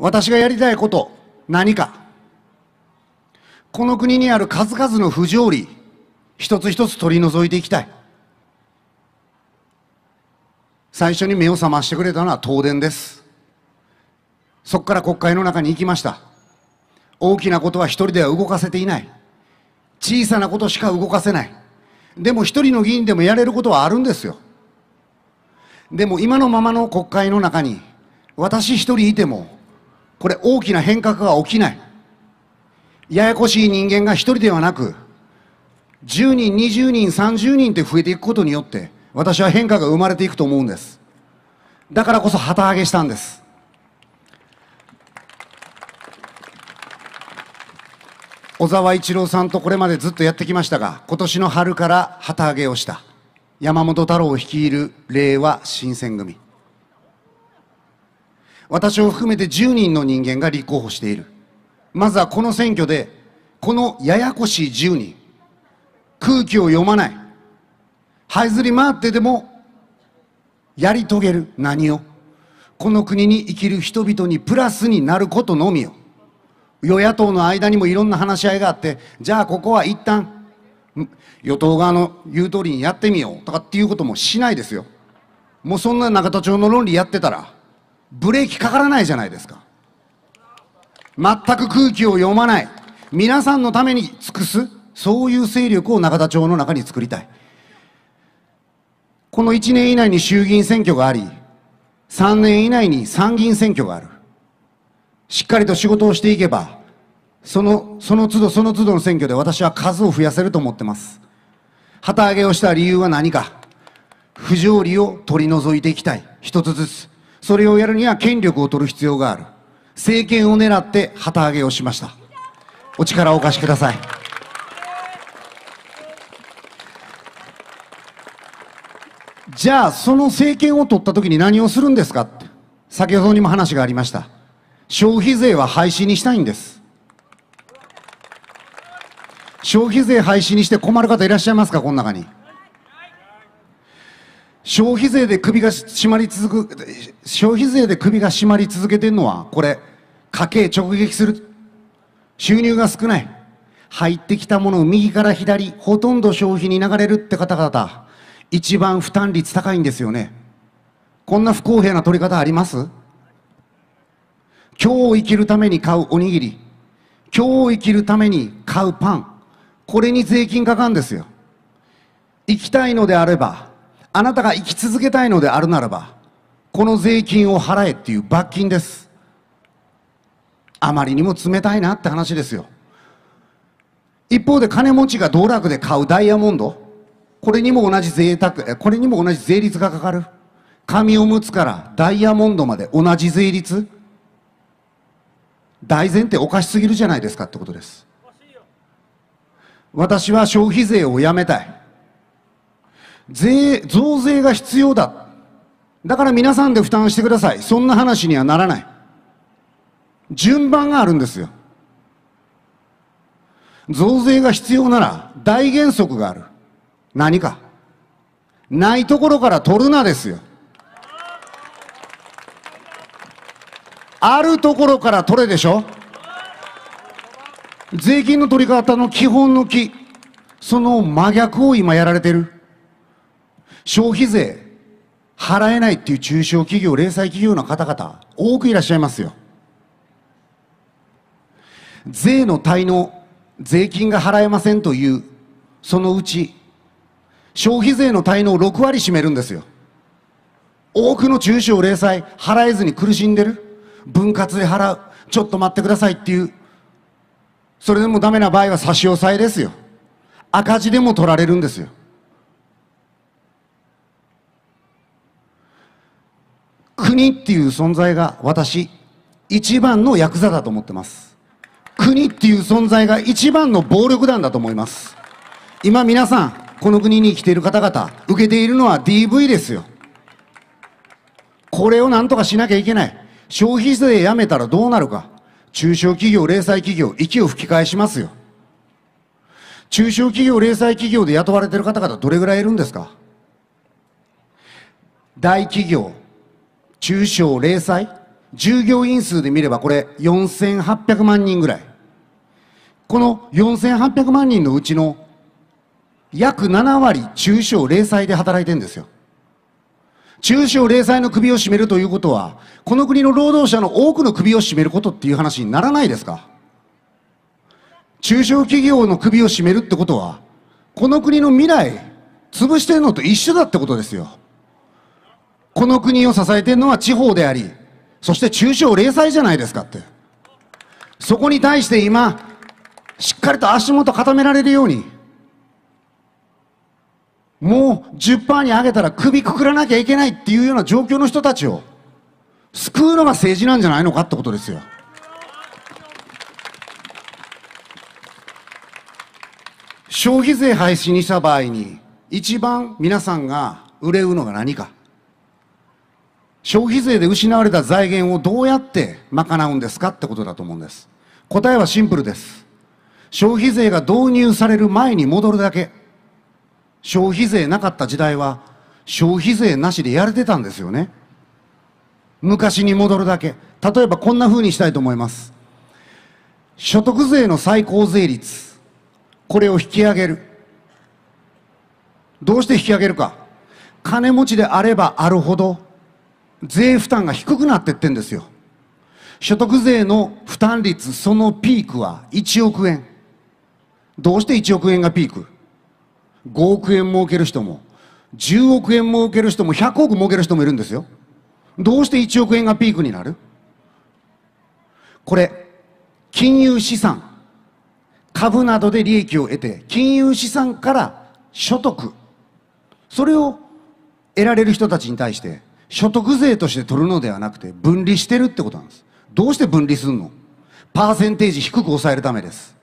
私がやりたいこと、何か。この国にある数々の不条理、一つ一つ取り除いていきたい。最初に目を覚ましてくれたのは東電です。そこから国会の中に行きました。大きなことは一人では動かせていない。小さなことしか動かせない。でも一人の議員でもやれることはあるんですよ。でも今のままの国会の中に、私一人いても、これ大きな変革が起きない。ややこしい人間が一人ではなく、10人、20人、30人って増えていくことによって、私は変化が生まれていくと思うんです。だからこそ旗揚げしたんです。小沢一郎さんとこれまでずっとやってきましたが、今年の春から旗揚げをした。山本太郎を率いる令和新選組。私を含めて10人の人間が立候補している。まずはこの選挙で、このややこしい10人、空気を読まない、這いずり回ってでも、やり遂げる何を、この国に生きる人々にプラスになることのみを、与野党の間にもいろんな話し合いがあって、じゃあここは一旦、与党側の言う通りにやってみようとかっていうこともしないですよ。もうそんな中田町の論理やってたら、ブレーキかからないじゃないですか。全く空気を読まない。皆さんのために尽くす。そういう勢力を中田町の中に作りたい。この1年以内に衆議院選挙があり、3年以内に参議院選挙がある。しっかりと仕事をしていけば、その、その都度その都度の選挙で私は数を増やせると思ってます。旗揚げをした理由は何か。不条理を取り除いていきたい。一つずつ。それをやるには権力を取る必要がある。政権を狙って旗揚げをしました。お力をお貸しください。じゃあ、その政権を取った時に何をするんですかって先ほどにも話がありました。消費税は廃止にしたいんです。消費税廃止にして困る方いらっしゃいますかこの中に。消費税で首が締まり続く、消費税で首が締まり続けてるのは、これ、家計直撃する。収入が少ない。入ってきたものを右から左、ほとんど消費に流れるって方々、一番負担率高いんですよね。こんな不公平な取り方あります今日を生きるために買うおにぎり、今日を生きるために買うパン、これに税金かかるんですよ。生きたいのであれば、あなたが生き続けたいのであるならば、この税金を払えっていう罰金です。あまりにも冷たいなって話ですよ。一方で金持ちが道楽で買うダイヤモンド、これにも同じ贅沢、これにも同じ税率がかかる。紙おむつからダイヤモンドまで同じ税率大前提おかしすぎるじゃないですかってことです。私は消費税をやめたい。税、増税が必要だ。だから皆さんで負担してください。そんな話にはならない。順番があるんですよ。増税が必要なら大原則がある。何か。ないところから取るなですよ。あるところから取れでしょ税金の取り方の基本の木。その真逆を今やられてる。消費税払えないっていう中小企業、零細企業の方々、多くいらっしゃいますよ。税の滞納、税金が払えませんという、そのうち、消費税の滞納6割占めるんですよ。多くの中小零細払えずに苦しんでる。分割で払う。ちょっと待ってくださいっていう。それでもダメな場合は差し押さえですよ。赤字でも取られるんですよ。国っていう存在が私、一番のヤクザだと思ってます。国っていう存在が一番の暴力団だと思います。今皆さん、この国に生きている方々、受けているのは DV ですよ。これを何とかしなきゃいけない。消費税やめたらどうなるか。中小企業、零細企業、息を吹き返しますよ。中小企業、零細企業で雇われている方々、どれぐらいいるんですか大企業、中小零細従業員数で見ればこれ4800万人ぐらい。この4800万人のうちの約7割中小零細で働いてるんですよ。中小零細の首を絞めるということは、この国の労働者の多くの首を絞めることっていう話にならないですか中小企業の首を絞めるってことは、この国の未来、潰してるのと一緒だってことですよ。この国を支えているのは地方であり、そして中小零細じゃないですかって。そこに対して今、しっかりと足元固められるように、もう10%に上げたら首くくらなきゃいけないっていうような状況の人たちを救うのが政治なんじゃないのかってことですよ。消費税廃止にした場合に一番皆さんが憂うのが何か。消費税で失われた財源をどうやって賄うんですかってことだと思うんです。答えはシンプルです。消費税が導入される前に戻るだけ。消費税なかった時代は消費税なしでやれてたんですよね。昔に戻るだけ。例えばこんな風にしたいと思います。所得税の最高税率。これを引き上げる。どうして引き上げるか。金持ちであればあるほど税負担が低くなっていってんですよ。所得税の負担率、そのピークは1億円。どうして1億円がピーク ?5 億円儲ける人も、10億円儲ける人も、100億儲ける人もいるんですよ。どうして1億円がピークになるこれ、金融資産、株などで利益を得て、金融資産から所得、それを得られる人たちに対して、所得税として取るのではなくて分離してるってことなんです。どうして分離するのパーセンテージ低く抑えるためです。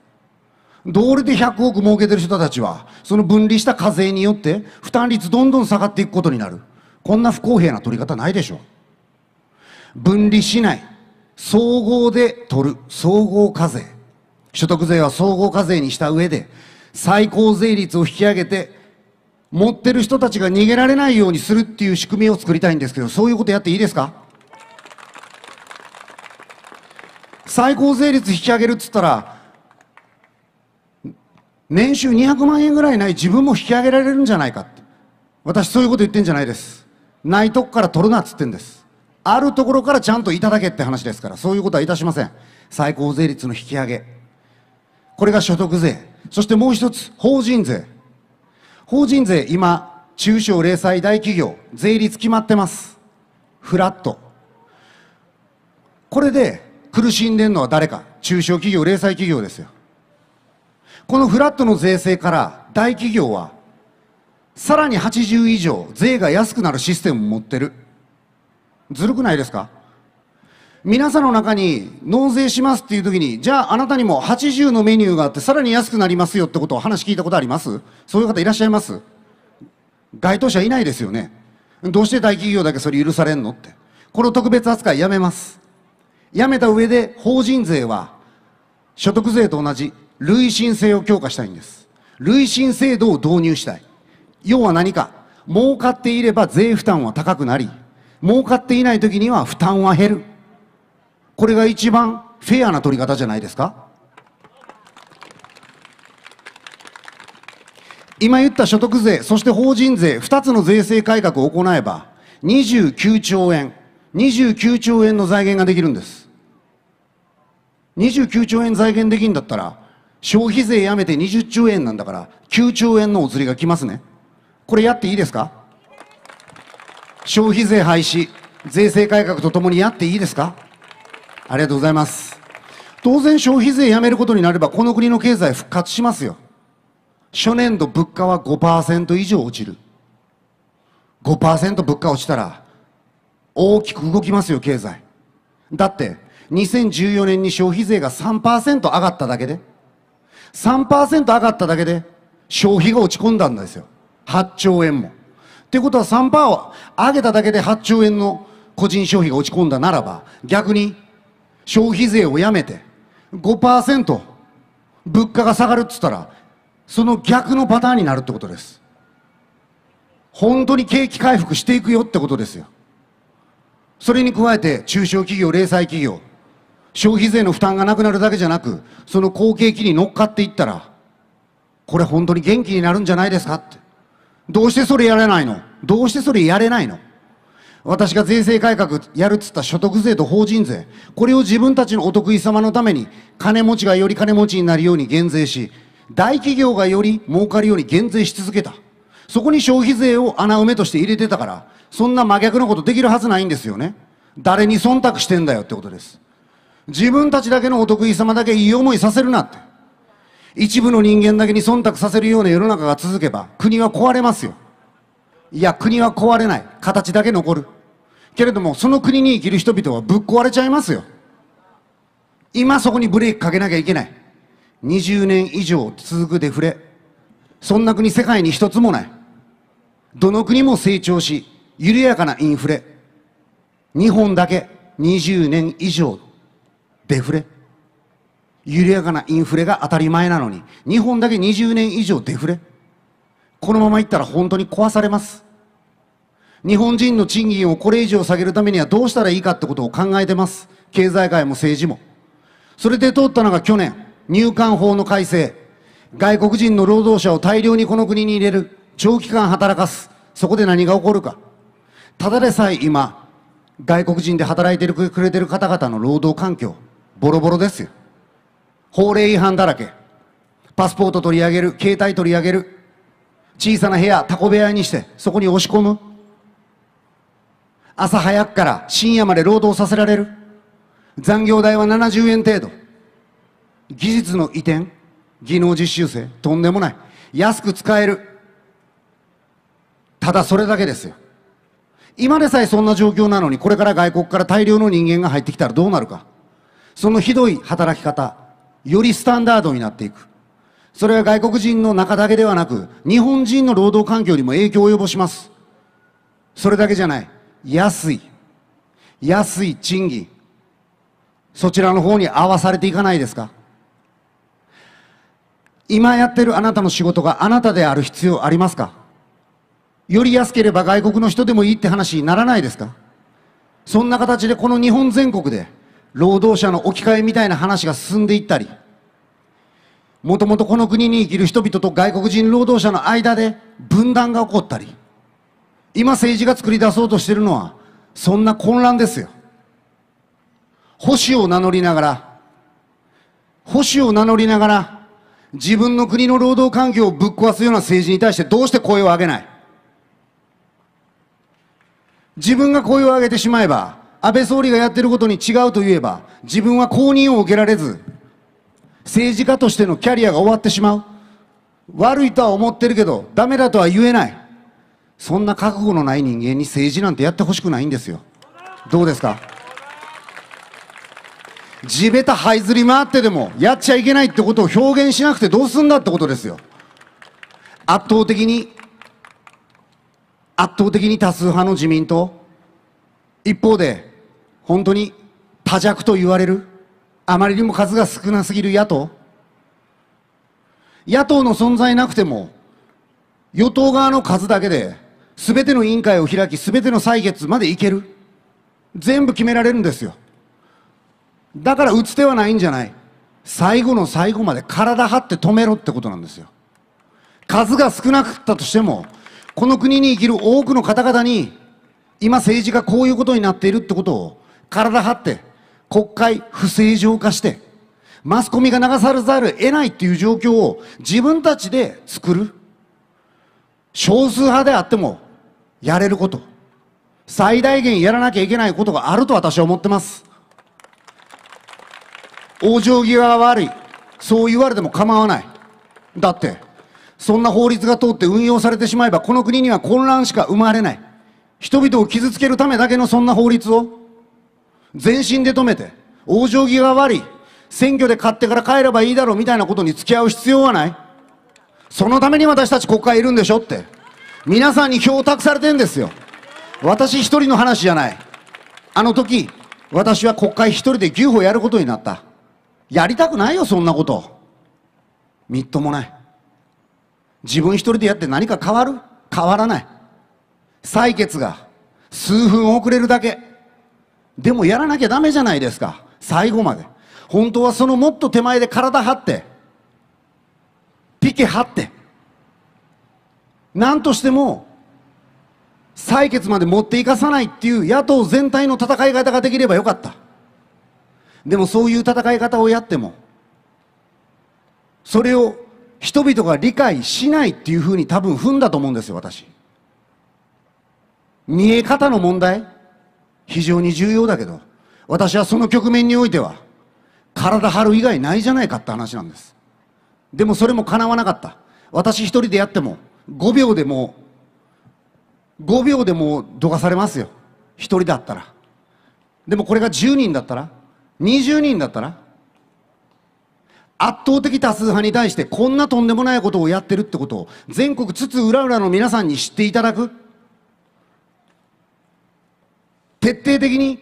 どれで100億儲けてる人たちは、その分離した課税によって負担率どんどん下がっていくことになる。こんな不公平な取り方ないでしょ分離しない。総合で取る。総合課税。所得税は総合課税にした上で、最高税率を引き上げて、持ってる人たちが逃げられないようにするっていう仕組みを作りたいんですけど、そういうことやっていいですか最高税率引き上げるっつったら、年収200万円ぐらいない自分も引き上げられるんじゃないかって。私そういうこと言ってんじゃないです。ないとこから取るなっつってんです。あるところからちゃんといただけって話ですから、そういうことはいたしません。最高税率の引き上げ。これが所得税。そしてもう一つ、法人税。法人税、今、中小零細大企業、税率決まってます。フラット。これで苦しんでるのは誰か。中小企業、零細企業ですよ。このフラットの税制から大企業はさらに80以上税が安くなるシステムを持ってる。ずるくないですか皆さんの中に納税しますっていう時に、じゃああなたにも80のメニューがあってさらに安くなりますよってことを話聞いたことありますそういう方いらっしゃいます該当者いないですよね。どうして大企業だけそれ許されんのって。この特別扱いやめます。やめた上で法人税は所得税と同じ累進制を強化したいんです。累進制度を導入したい。要は何か、儲かっていれば税負担は高くなり、儲かっていない時には負担は減る。これが一番フェアな取り方じゃないですか今言った所得税、そして法人税、二つの税制改革を行えば、29兆円、29兆円の財源ができるんです。29兆円財源できんだったら、消費税やめて20兆円なんだから、9兆円のお釣りが来ますね。これやっていいですか消費税廃止、税制改革とともにやっていいですかありがとうございます。当然消費税やめることになれば、この国の経済復活しますよ。初年度物価は5%以上落ちる。5%物価落ちたら、大きく動きますよ、経済。だって、2014年に消費税が3%上がっただけで、3%上がっただけで、消費が落ち込んだんですよ。8兆円も。ってことは3%を上げただけで8兆円の個人消費が落ち込んだならば、逆に消費税をやめて5%物価が下がるっつったらその逆のパターンになるってことです本当に景気回復していくよってことですよそれに加えて中小企業零細企業消費税の負担がなくなるだけじゃなくその後景気に乗っかっていったらこれ本当に元気になるんじゃないですかってどうしてそれやれないのどうしてそれやれないの私が税制改革やるっつった所得税と法人税、これを自分たちのお得意様のために、金持ちがより金持ちになるように減税し、大企業がより儲かるように減税し続けた。そこに消費税を穴埋めとして入れてたから、そんな真逆のことできるはずないんですよね。誰に忖度してんだよってことです。自分たちだけのお得意様だけいい思いさせるなって。一部の人間だけに忖度させるような世の中が続けば、国は壊れますよ。いや、国は壊れない。形だけ残る。けれども、その国に生きる人々はぶっ壊れちゃいますよ。今そこにブレーキかけなきゃいけない。20年以上続くデフレ。そんな国世界に一つもない。どの国も成長し、緩やかなインフレ。日本だけ20年以上デフレ。緩やかなインフレが当たり前なのに、日本だけ20年以上デフレ。このままいったら本当に壊されます。日本人の賃金をこれ以上下げるためにはどうしたらいいかってことを考えてます。経済界も政治も。それで通ったのが去年、入管法の改正。外国人の労働者を大量にこの国に入れる。長期間働かす。そこで何が起こるか。ただでさえ今、外国人で働いてくれてる方々の労働環境、ボロボロですよ。法令違反だらけ。パスポート取り上げる、携帯取り上げる、小さな部屋、タコ部屋にして、そこに押し込む。朝早くから深夜まで労働させられる。残業代は70円程度。技術の移転、技能実習生、とんでもない。安く使える。ただそれだけですよ。今でさえそんな状況なのに、これから外国から大量の人間が入ってきたらどうなるか。そのひどい働き方、よりスタンダードになっていく。それは外国人の中だけではなく、日本人の労働環境にも影響を及ぼします。それだけじゃない。安い。安い賃金。そちらの方に合わされていかないですか今やってるあなたの仕事があなたである必要ありますかより安ければ外国の人でもいいって話にならないですかそんな形でこの日本全国で労働者の置き換えみたいな話が進んでいったり、もともとこの国に生きる人々と外国人労働者の間で分断が起こったり、今政治が作り出そうとしているのは、そんな混乱ですよ。保守を名乗りながら、保守を名乗りながら、自分の国の労働環境をぶっ壊すような政治に対してどうして声を上げない自分が声を上げてしまえば、安倍総理がやってることに違うと言えば、自分は公認を受けられず、政治家としてのキャリアが終わってしまう。悪いとは思ってるけど、ダメだとは言えない。そんな覚悟のない人間に政治なんてやってほしくないんですよ。どうですか地べた這いずり回ってでも、やっちゃいけないってことを表現しなくてどうすんだってことですよ。圧倒的に、圧倒的に多数派の自民党、一方で、本当に多弱と言われるあまりにも数が少なすぎる野党野党の存在なくても、与党側の数だけで、すべての委員会を開き、すべての採決までいける。全部決められるんですよ。だから打つ手はないんじゃない。最後の最後まで体張って止めろってことなんですよ。数が少なかったとしても、この国に生きる多くの方々に、今政治がこういうことになっているってことを体張って国会不正常化して、マスコミが流されざる得ないっていう状況を自分たちで作る。少数派であっても、やれること。最大限やらなきゃいけないことがあると私は思ってます。往生際は悪い。そう言われても構わない。だって、そんな法律が通って運用されてしまえば、この国には混乱しか生まれない。人々を傷つけるためだけのそんな法律を、全身で止めて、往生際悪い、選挙で勝ってから帰ればいいだろうみたいなことに付き合う必要はない。そのために私たち国会いるんでしょって。皆さんに票を託されてんですよ。私一人の話じゃない。あの時、私は国会一人で牛歩やることになった。やりたくないよ、そんなこと。みっともない。自分一人でやって何か変わる変わらない。採決が数分遅れるだけ。でもやらなきゃダメじゃないですか。最後まで。本当はそのもっと手前で体張って、ピケ張って、何としても採決まで持っていかさないっていう野党全体の戦い方ができればよかった。でもそういう戦い方をやっても、それを人々が理解しないっていうふうに多分踏んだと思うんですよ、私。見え方の問題非常に重要だけど、私はその局面においては、体張る以外ないじゃないかって話なんです。でもそれも叶わなかった。私一人でやっても、5秒でもう、5秒でもうどかされますよ。一人だったら。でもこれが10人だったら、20人だったら、圧倒的多数派に対してこんなとんでもないことをやってるってことを全国津々浦々の皆さんに知っていただく。徹底的に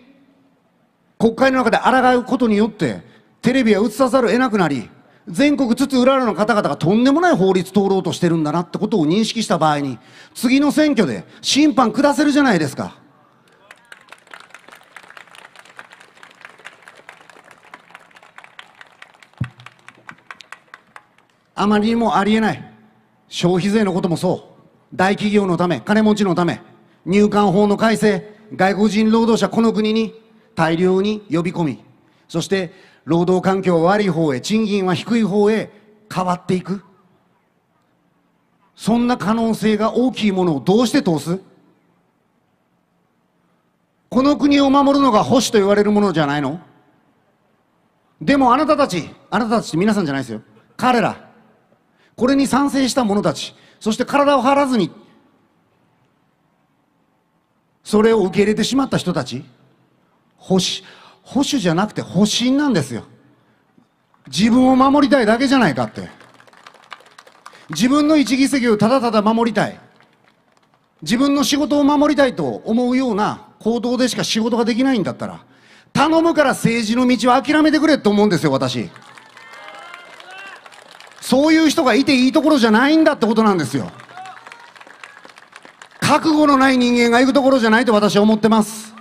国会の中で抗うことによって、テレビは映さざるを得なくなり、全国津々浦々の方々がとんでもない法律通ろうとしてるんだなってことを認識した場合に、次の選挙で審判下せるじゃないですか。あまりにもありえない。消費税のこともそう。大企業のため、金持ちのため、入管法の改正、外国人労働者この国に大量に呼び込み、そして労働環境は悪い方へ、賃金は低い方へ変わっていく。そんな可能性が大きいものをどうして通すこの国を守るのが保守と言われるものじゃないのでもあなたたち、あなたたち皆さんじゃないですよ。彼ら、これに賛成した者たち、そして体を張らずにそれを受け入れてしまった人たち、保守、保守じゃなくて保身なんですよ。自分を守りたいだけじゃないかって。自分の一議席をただただ守りたい。自分の仕事を守りたいと思うような行動でしか仕事ができないんだったら、頼むから政治の道は諦めてくれって思うんですよ、私。そういう人がいていいところじゃないんだってことなんですよ。覚悟のない人間が行くところじゃないと私は思ってます